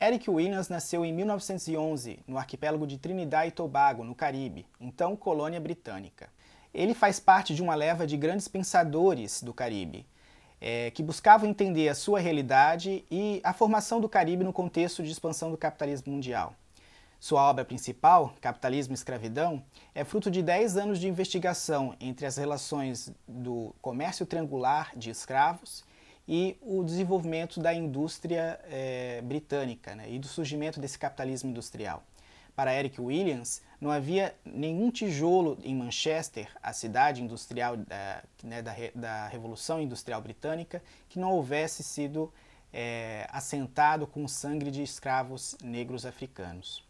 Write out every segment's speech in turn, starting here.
Eric Williams nasceu em 1911, no arquipélago de Trinidad e Tobago, no Caribe, então colônia britânica. Ele faz parte de uma leva de grandes pensadores do Caribe, é, que buscavam entender a sua realidade e a formação do Caribe no contexto de expansão do capitalismo mundial. Sua obra principal, Capitalismo e Escravidão, é fruto de 10 anos de investigação entre as relações do comércio triangular de escravos e o desenvolvimento da indústria eh, britânica né, e do surgimento desse capitalismo industrial. Para Eric Williams, não havia nenhum tijolo em Manchester, a cidade industrial da, né, da, da Revolução Industrial Britânica, que não houvesse sido eh, assentado com sangue de escravos negros africanos.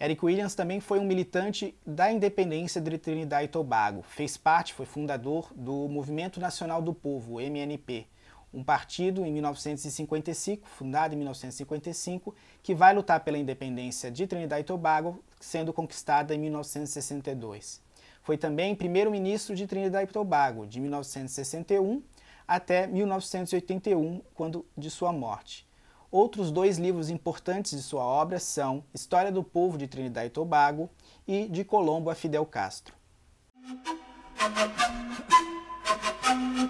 Eric Williams também foi um militante da independência de Trinidad e Tobago. Fez parte, foi fundador do Movimento Nacional do Povo, MNP, um partido em 1955, fundado em 1955, que vai lutar pela independência de Trinidad e Tobago, sendo conquistada em 1962. Foi também primeiro-ministro de Trinidad e Tobago de 1961 até 1981, quando de sua morte. Outros dois livros importantes de sua obra são História do Povo de Trinidad e Tobago e De Colombo a Fidel Castro.